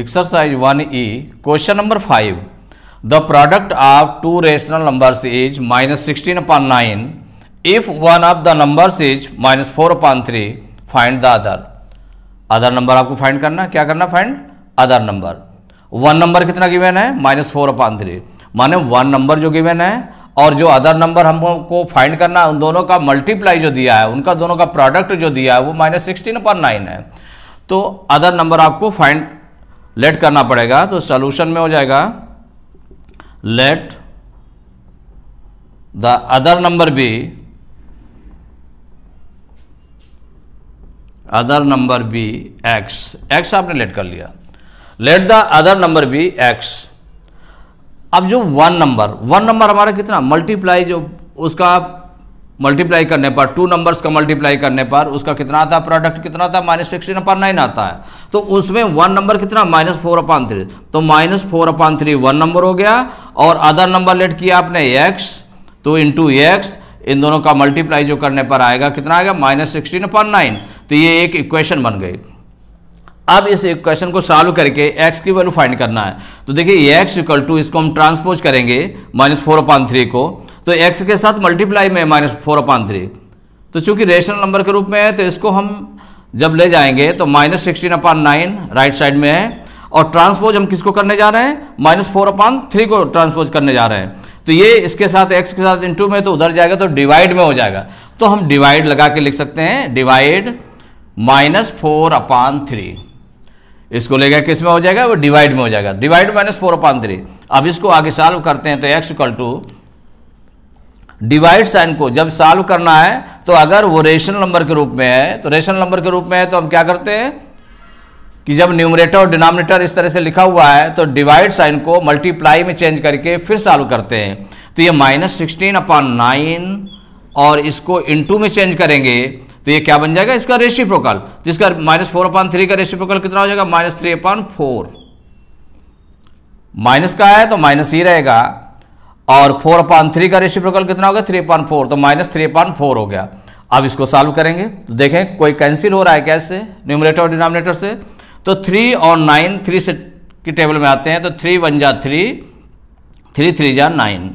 exercise one E question number five the product of two rational numbers is minus sixteen upon nine if one of the numbers is minus four upon three find the other other number आपको find करना क्या करना find other number one number कितना given है minus four upon three माने one number जो given है और जो अदर नंबर हमको फाइंड करना उन दोनों का मल्टीप्लाई जो दिया है उनका दोनों का प्रोडक्ट जो दिया है वो माइनस सिक्सटीन अपॉन नाइन है तो अदर नंबर आपको फाइंड लेट करना पड़ेगा तो सॉल्यूशन में हो जाएगा let the other number be other number be x x आपने लेट कर लिया let the other number be x अब जो वन नंबर वन नंबर हमारा कितना मल्टीप्लाई जो उसका आप मल्टीप्लाई करने पर टू नंबर्स का मल्टीप्लाई करने पर उसका कितना आता है प्रोडक्ट कितना आता है माइनस सिक्सटीन अपॉन नाइन आता है तो उसमें वन नंबर कितना माइनस फोर अपॉन थ्री तो minus four upon three one number हो गया और अदर नंबर लेट किया आपने एक्स तो इंटू एक्स इन दोनों का मल्टीप्लाई जो करने पर आएगा कितना आएगा माइनस सिक्सटीन अपॉन नाइन तो ये एक इक्वेशन बन गई अब इस इक्वेशन को सॉल्व करके एक्स की वैल्यू फाइंड करना है तो देखिए एक्स इक्वल टू इसको हम ट्रांसपोज करेंगे माइनस फोर अपॉन थ्री को तो एक्स के साथ मल्टीप्लाई में माइनस फोर अपान थ्री तो चूंकि रेशनल नंबर के रूप में है तो इसको हम जब ले जाएंगे तो minus sixteen upon nine right side में है और ट्रांसपोज हम किसको करने जा रहे हैं माइनस फोर अपान थ्री को ट्रांसपोज करने जा रहे हैं तो ये इसके साथ एक्स के साथ इंटू में तो उधर जाएगा तो डिवाइड में हो जाएगा तो हम डिवाइड लगा के लिख सकते हैं divide minus four upon three इसको ले गया किस में हो जाएगा वो डिवाइड में हो जाएगा divide minus four upon three अब इसको आगे सॉल्व करते हैं तो x equal to divide sign को जब सॉल्व करना है तो अगर वो रेशनल नंबर के रूप में है तो रेशनल नंबर के रूप में है तो हम क्या करते हैं कि जब न्यूमरेटर और डिनोमिनेटर इस तरह से लिखा हुआ है तो डिवाइड साइन को मल्टीप्लाई में चेंज करके फिर सॉल्व करते हैं तो ये माइनस सिक्सटीन अपॉन नाइन और इसको इनटू में चेंज करेंगे तो ये क्या बन जाएगा इसका रेशिप्रोकल जिसका माइनस फोर अपॉन थ्री का रेशिप्रोकल कितना हो जाएगा minus three upon four minus का है तो माइनस ही रहेगा और फोर अपॉन थ्री का प्रकल कितना हो गया थ्री पॉइंट फोर तो माइनस थ्री पॉइंट फोर हो गया अब इसको सॉल्व करेंगे तो देखें कोई कैंसिल हो रहा है कैसे न्यूमरेटर और डिनोमिनेटर से तो थ्री और नाइन थ्री से की टेबल में आते हैं तो थ्री वन जा थ्री थ्री थ्री जा नाइन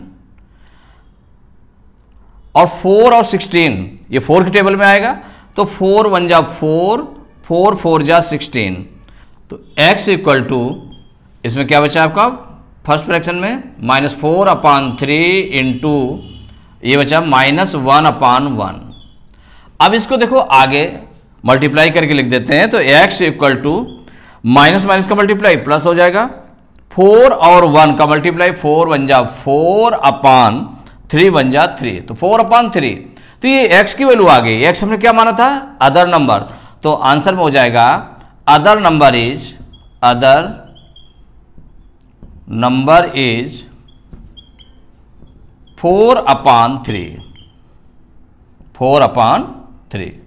और फोर और सिक्सटीन ये फोर की टेबल में आएगा तो फोर वन जा फोर फोर फोर जा सिक्सटीन तो एक्स इक्वल टू इसमें क्या बचा आपका फर्स्ट फ्रैक्शन में minus four upon three into ये बचा माइनस वन अपान वन अब इसको देखो आगे मल्टीप्लाई करके लिख देते हैं तो x equal to minus minus का मल्टीप्लाई प्लस हो जाएगा फोर और वन का मल्टीप्लाई फोर वन जा फोर अपान थ्री वन जा थ्री तो फोर अपान थ्री तो ये एक्स की वैल्यू आ गई एक्स हमने क्या माना था अदर नंबर तो आंसर में हो जाएगा other number is other number is 4 upon 3 4 upon 3